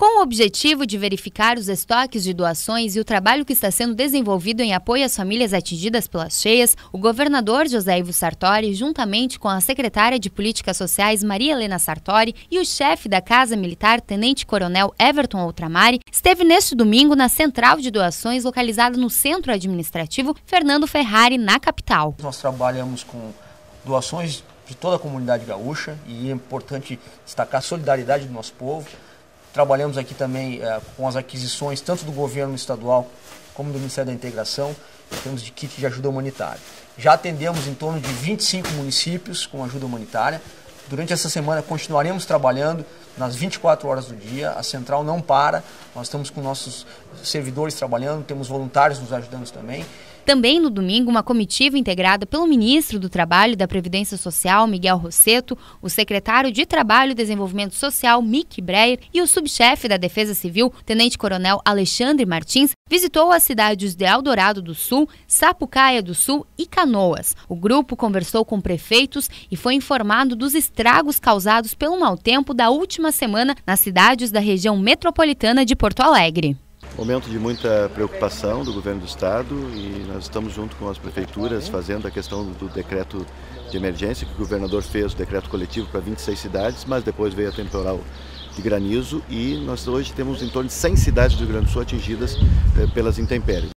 Com o objetivo de verificar os estoques de doações e o trabalho que está sendo desenvolvido em apoio às famílias atingidas pelas cheias, o governador José Ivo Sartori, juntamente com a secretária de Políticas Sociais Maria Helena Sartori e o chefe da Casa Militar Tenente Coronel Everton Outramari, esteve neste domingo na central de doações localizada no Centro Administrativo Fernando Ferrari, na capital. Nós trabalhamos com doações de toda a comunidade gaúcha e é importante destacar a solidariedade do nosso povo. Trabalhamos aqui também eh, com as aquisições tanto do governo estadual como do Ministério da Integração em termos de kit de ajuda humanitária. Já atendemos em torno de 25 municípios com ajuda humanitária. Durante essa semana continuaremos trabalhando nas 24 horas do dia, a central não para, nós estamos com nossos servidores trabalhando, temos voluntários nos ajudando também. Também no domingo, uma comitiva integrada pelo ministro do Trabalho e da Previdência Social, Miguel Rosseto, o secretário de Trabalho e Desenvolvimento Social, Mick Breyer, e o subchefe da Defesa Civil, tenente-coronel Alexandre Martins, visitou as cidades de Eldorado do Sul, Sapucaia do Sul e Canoas. O grupo conversou com prefeitos e foi informado dos estragos causados pelo mau tempo da última última semana nas cidades da região metropolitana de Porto Alegre. Momento de muita preocupação do governo do estado e nós estamos junto com as prefeituras fazendo a questão do decreto de emergência que o governador fez, o decreto coletivo para 26 cidades, mas depois veio a temporal de granizo e nós hoje temos em torno de 100 cidades do Rio Grande do Sul atingidas eh, pelas intempéries.